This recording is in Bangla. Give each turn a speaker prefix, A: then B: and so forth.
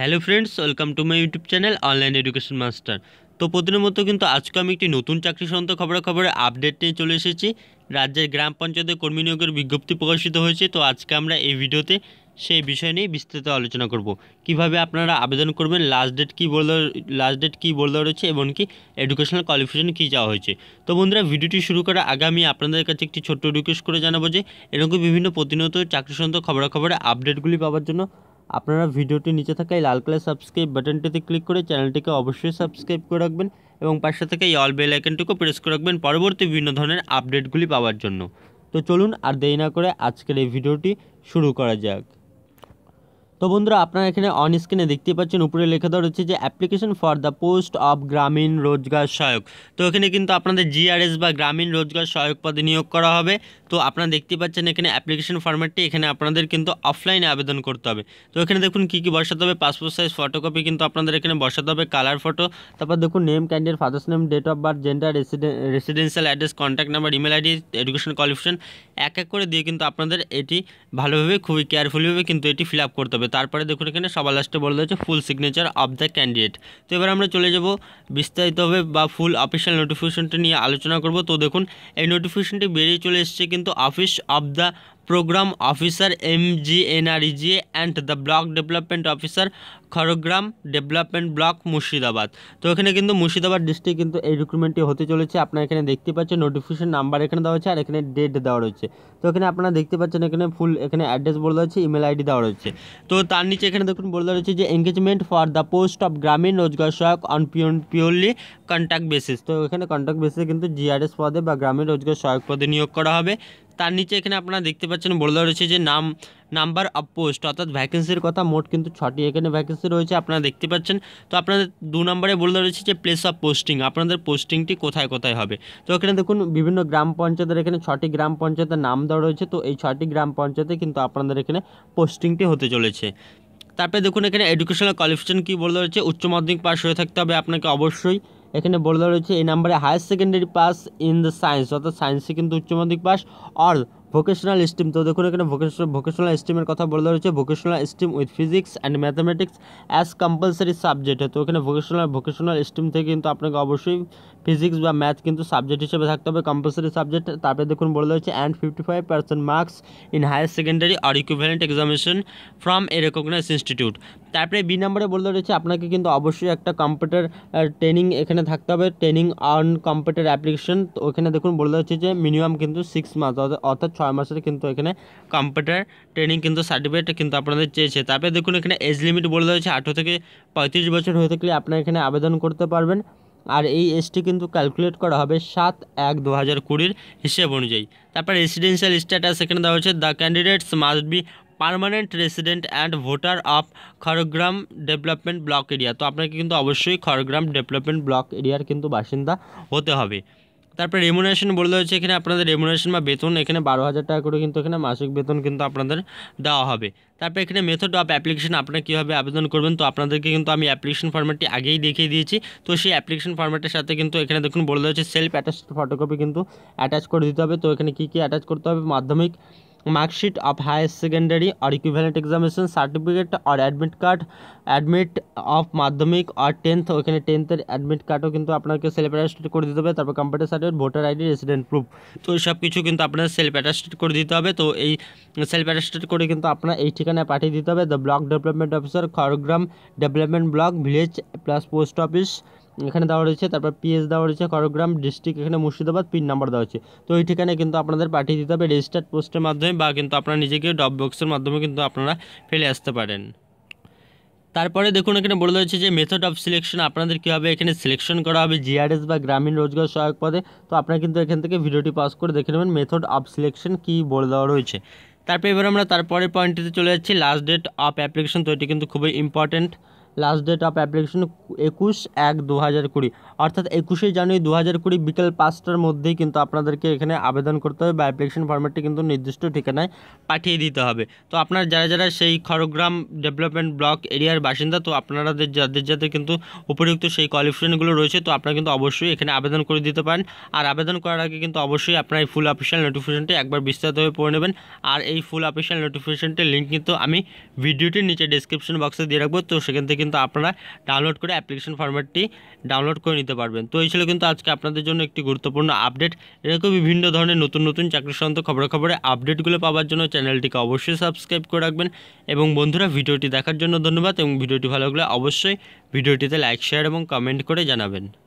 A: hello friends welcome to my YouTube channel online education master তো প্রতিদিনের মতো কিন্তু আজকে আমি একটি নতুন চাকরি সংক্রান্ত খবরাখবরে আপডেট নিয়ে চলে এসেছি রাজ্যের গ্রাম পঞ্চায়েতের কর্মী নিয়োগের বিজ্ঞপ্তি প্রকাশিত হয়েছে তো আজকে আমরা এই ভিডিওতে সেই বিষয় নিয়ে বিস্তৃত আলোচনা করব কিভাবে আপনারা আবেদন করবেন লাস্ট ডেট কী বলে লাস্ট ডেট কী বলে রয়েছে এবং কি এডুকেশনাল কোয়ালিফিকেশন কী যাওয়া হয়েছে তো বন্ধুরা ভিডিওটি শুরু করার আগে আমি আপনাদের কাছে একটি ছোট্ট রিকোয়েস্ট করে জানাবো যে এরকম বিভিন্ন প্রতিনিয়ত চাকরি সংক্রান্ত খবরাখবরে আপডেটগুলি পাওয়ার জন্য আপনারা ভিডিওটি নিচে থাকা এই লাল কালার সাবস্ক্রাইব বাটনটিতে ক্লিক করে চ্যানেলটিকে অবশ্যই সাবস্ক্রাইব করে রাখবেন এবং পাশে থেকে এই অল বেল আইকনটুকু প্রেস করে রাখবেন পরবর্তী বিভিন্ন ধরনের আপডেটগুলি পাওয়ার জন্য তো চলুন আর দেরি না করে আজকের এই ভিডিওটি শুরু করা যাক তো বন্ধুরা আপনারা এখানে অন স্ক্রিনে দেখতে পাচ্ছেন উপরে লেখা দেওয়া রয়েছে যে application for the post of গ্রামীণ রোজগার সহায়ক তো এখানে কিন্তু আপনাদের জিআরএস বা গ্রামীণ রোজগার সহায়ক পদে নিয়োগ করা হবে তো আপনারা দেখতে পাচ্ছেন এখানে অ্যাপ্লিকেশন ফর্ম্যাটটি এখানে আপনাদের কিন্তু অফলাইনে আবেদন করতে হবে তো এখানে দেখুন কী কী বসাতে হবে পাসপোর্ট সাইজ ফটোকপি কিন্তু আপনাদের এখানে বসাতে হবে কালার ফটো তারপর দেখুন name candidate father's name date of birth gender residential address contact number email ID education qualification এক এক করে দিয়ে কিন্তু আপনাদের এটি ভালোভাবে খুবই কেয়ারফুলিভাবে কিন্তু এটি ফিল আপ করতে হবে তারপরে দেখুন এখানে সবার লাস্টে বলে হচ্ছে full signature of the candidate তো এবার আমরা চলে যাব বিস্তারিতভাবে বা ফুল অফিসিয়াল নোটিফিকেশনটা নিয়ে আলোচনা করব তো দেখুন এই নোটিফিকেশনটি বেরিয়ে চলে এসছে কিন্তু office of the programme officer program officer mgnreg and the block development officer Khargram development block Murshidabad তো এখানে কিন্তু মুর্শিদাবাদ ডিস্ট্রিক্ট কিন্তু এই রিক্রুটমেন্টটি হতে চলেছে আপনার এখানে দেখতে পাচ্ছেন নোটিফিকেশন নাম্বার এখানে দেওয়া হচ্ছে আর এখানে ডেট দেওয়া রয়েছে তো এখানে আপনারা দেখতে পাচ্ছেন এখানে ফুল এখানে অ্যাড্রেস বলে দেওয়া হচ্ছে ইমেল আইডি দেওয়া রয়েছে তো তার নিচে এখানে দেখুন বলে দেওয়া রয়েছে যে engagement for the post of গ্রামীণ রোজগার সহায়ক অন পিওন পিওরলি কন্ট্যাক্ট বেসিস তো এখানে কন্ট্যাক্ট বেসিসে কিন্তু জিআরএস পদে বা গ্রামীণ রোজগার সহায়ক পদে নিয়োগ করা হবে তার নিচে এখানে আপনারা দেখতে পাচ্ছেন বলে দেওয়া রয়েছে যে নাম নাম্বার অফ পোস্ট অর্থাৎ ভ্যাকেন্সির কথা মোট কিন্তু ছটি এখানে ভ্যাকেন্সি রয়েছে আপনারা দেখতে পাচ্ছেন তো আপনাদের দু নম্বরে বলে দেওয়া রয়েছে যে প্লেস অফ পোস্টিং আপনাদের পোস্টিংটি কোথায় কোথায় হবে তো এখানে দেখুন বিভিন্ন গ্রাম পঞ্চায়েতের এখানে ছটি গ্রাম পঞ্চায়েতের নাম দেওয়া রয়েছে তো এই ছটি গ্রাম পঞ্চায়েতে কিন্তু আপনাদের এখানে পোস্টিংটি হতে চলেছে তারপরে দেখুন এখানে এডুকেশনাল কোয়ালিফিকেশন কী বলে রয়েছে উচ্চ মাধ্যমিক পাশ হয়ে থাকতে হবে আপনাকে অবশ্যই এখানে বলে দেওয়া রয়েছে এই নাম্বারে higher secondary pass in the science অর্থাৎ সায়েন্সে কিন্তু উচ্চ মাধ্যমিক পাস অর ভোকেশনাল স্ট্রিম তো দেখুন এখানে ভোকেশনাল স্ট্রিমের কথা বলে রয়েছে vocational stream with physics and mathematics as compulsory subject তো এখানে ভোকেশনাল ভোকেশনাল স্ট্রিম থেকে কিন্তু আপনাকে অবশ্যই ফিজিক্স বা ম্যাথ কিন্তু সাবজেক্ট হিসেবে থাকতে হবে কম্পালসারি সাবজেক্ট তারপরে দেখুন বলে হচ্ছে and fifty five percent marks in higher secondary আর equivalent examination from a recognise institute তারপরে বি নম্বরে বলে রয়েছে আপনাকে কিন্তু অবশ্যই একটা কম্পিউটার ট্রেনিং এখানে থাকতে হবে ট্রেনিং অন কম্পিউটার অ্যাপ্লিকেশন তো ওখানে দেখুন বলে রয়েছে যে মিনিমাম কিন্তু সিক্স মান্থ অর্থাৎ ছয় কিন্তু এখানে কম্পিউটার ট্রেনিং কিন্তু সার্টিফিকেট কিন্তু আপনাদের চেয়েছে তারপরে দেখুন এখানে এজ লিমিট বলে দেওয়া হয়েছে আঠেরো থেকে পঁয়ত্রিশ বছর হয়ে থাকলে আপনারা এখানে আবেদন করতে পারবেন আর এই এসটি কিন্তু ক্যালকুলেট করা হবে সাত এক দু হাজার কুড়ির হিসেব অনুযায়ী তারপর রেসিডেন্সিয়াল স্ট্যাটাস এখানে দেওয়া হচ্ছে the candidates must be permanent resident and voter of Khargram development block area তো আপনাকে কিন্তু অবশ্যই খড়গ্রাম ডেভেলপমেন্ট ব্লক এরিয়ার কিন্তু বাসিন্দা হতে হবে তারপরে রেমুনেশন বলে হচ্ছে এখানে আপনাদের রেমুনেশন বা বেতন এখানে বারো হাজার টাকা করে কিন্তু এখানে মাসিক বেতন কিন্তু আপনাদের দেওয়া হবে তারপরে এখানে মেথড অফ অ্যাপ্লিকেশন আপনারা কীভাবে আবেদন করবেন তো আপনাদেরকে কিন্তু আমি অ্যাপ্লিকেশন ফর্মেটটি আগেই দেখিয়ে দিয়েছি তো সেই অ্যাপ্লিকেশন ফর্মেটের সাথে কিন্তু এখানে দেখুন বলে হচ্ছে সেলফ অ্যাটাচ ফটোকপি কিন্তু অ্যাটাচ করে দিতে হবে তো এখানে কী কী অ্যাটাচ করতে হবে Madhyamik marksheet of higher secondary और इक्विवेलेंट एग्जामिनेशन সার্টিফিকেট और admit card admit of Madhyamik আর টেন্থ ওখানে টেন্থের অ্যাডমিট কার্ডও কিন্তু আপনাকে সেলফ অ্যাটাস্টেড করে দিতে হবে তারপর computer certificate voter ID resident proof তো সব কিছু কিন্তু আপনার সেলফ অ্যাটাস্টেড করে দিতে হবে তো এই সেলফ অ্যাটাস্টেড করে কিন্তু আপনার এই ঠিকানায় পাঠিয়ে দিতে হবে the block development officer Khargram development block village plus post office এখানে দেওয়া রয়েছে তারপর পিএস দেওয়া রয়েছে করগ্রাম ডিস্ট্রিক্ট এখানে মুর্শিদাবাদ পিন নাম্বার দেওয়া হচ্ছে তো এই ঠিকানায় কিন্তু আপনাদের পাঠিয়ে দিতে হবে রেজিস্টার্ড পোস্টের মাধ্যমে বা কিন্তু আপনারা নিজেকে ডব বক্সের মাধ্যমে কিন্তু আপনারা ফেলে আসতে পারেন তারপরে দেখুন এখানে বলে রয়েছে যে মেথড অফ সিলেকশন আপনাদের কীভাবে এখানে সিলেকশন করা হবে জিআরএস বা গ্রামীণ রোজগার সহায়ক পদে তো আপনারা কিন্তু এখান থেকে ভিডিওটি পাস করে দেখে নেবেন মেথড অফ সিলেকশন কী বলে দেওয়া রয়েছে তারপরে এবার আমরা তারপরে পয়েন্টটিতে চলে যাচ্ছি লাস্ট ডেট অফ অ্যাপ্লিকেশন তো এটি কিন্তু খুবই important last date of application একুশ এক দু হাজার কুড়ি অর্থাৎ একুশে জানুয়ারি দু হাজার কুড়ি বিকেল পাঁচটার মধ্যেই কিন্তু আপনাদেরকে এখানে আবেদন করতে হবে বা অ্যাপ্লিকেশন ফর্মেটটি কিন্তু নির্দিষ্ট ঠিকানায় পাঠিয়ে দিতে হবে তো আপনার যারা যারা সেই খড়গ্রাম ডেভেলপমেন্ট ব্লক এরিয়ার বাসিন্দা তো আপনাদের যাদের যাদের কিন্তু উপযুক্ত সেই কোয়ালিফিকেশনগুলো রয়েছে তো আপনারা কিন্তু অবশ্যই এখানে আবেদন করে দিতে পারেন আর আবেদন করার আগে কিন্তু অবশ্যই আপনার এই ফুল অফিসিয়াল নোটিফিকেশনটি একবার বিস্তারিতভাবে পড়ে নেবেন আর এই ফুল অফিসিয়াল নোটিফিকেশনটির লিঙ্ক কিন্তু আমি ভিডিওটির নিচে ডিসক্রিপশন বক্সে দিয়ে রাখবো তো সেখান থেকে কিন্তু আপনারা ডাউনলোড করে অ্যাপ্লিকেশন ফর্ম্যাটটি ডাউনলোড করে নিতে পারবেন তো এই ছিল কিন্তু আজকে আপনাদের জন্য একটি গুরুত্বপূর্ণ আপডেট এরকম বিভিন্ন ধরনের নতুন নতুন চাকরি সংক্রান্ত খবরাখবরে আপডেটগুলো পাওয়ার জন্য চ্যানেলটিকে অবশ্যই সাবস্ক্রাইব করে রাখবেন এবং বন্ধুরা ভিডিওটি দেখার জন্য ধন্যবাদ এবং ভিডিওটি ভালো লাগলে অবশ্যই ভিডিওটিতে লাইক শেয়ার এবং কমেন্ট করে জানাবেন